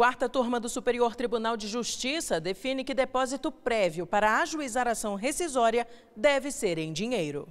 Quarta turma do Superior Tribunal de Justiça define que depósito prévio para ajuizar ação rescisória deve ser em dinheiro.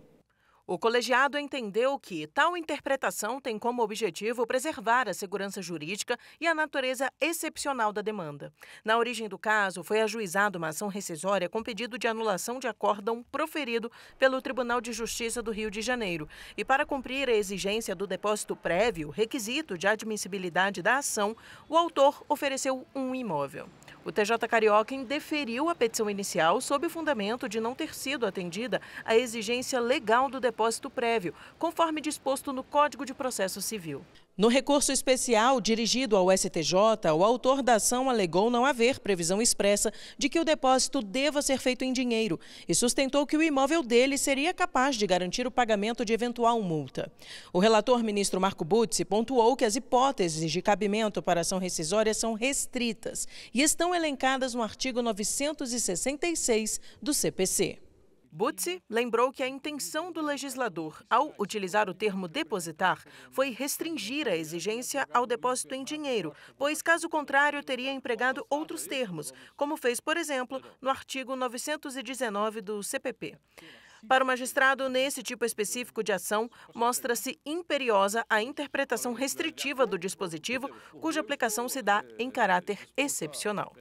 O colegiado entendeu que tal interpretação tem como objetivo preservar a segurança jurídica e a natureza excepcional da demanda. Na origem do caso, foi ajuizada uma ação rescisória com pedido de anulação de acórdão proferido pelo Tribunal de Justiça do Rio de Janeiro. E para cumprir a exigência do depósito prévio, requisito de admissibilidade da ação, o autor ofereceu um imóvel. O TJ Carioca indeferiu a petição inicial sob o fundamento de não ter sido atendida a exigência legal do depósito prévio, conforme disposto no Código de Processo Civil. No recurso especial dirigido ao STJ, o autor da ação alegou não haver previsão expressa de que o depósito deva ser feito em dinheiro e sustentou que o imóvel dele seria capaz de garantir o pagamento de eventual multa. O relator ministro Marco Butzi pontuou que as hipóteses de cabimento para ação rescisória são restritas e estão são elencadas no artigo 966 do CPC. Butzi lembrou que a intenção do legislador, ao utilizar o termo depositar, foi restringir a exigência ao depósito em dinheiro, pois, caso contrário, teria empregado outros termos, como fez, por exemplo, no artigo 919 do CPP. Para o magistrado, nesse tipo específico de ação, mostra-se imperiosa a interpretação restritiva do dispositivo, cuja aplicação se dá em caráter excepcional.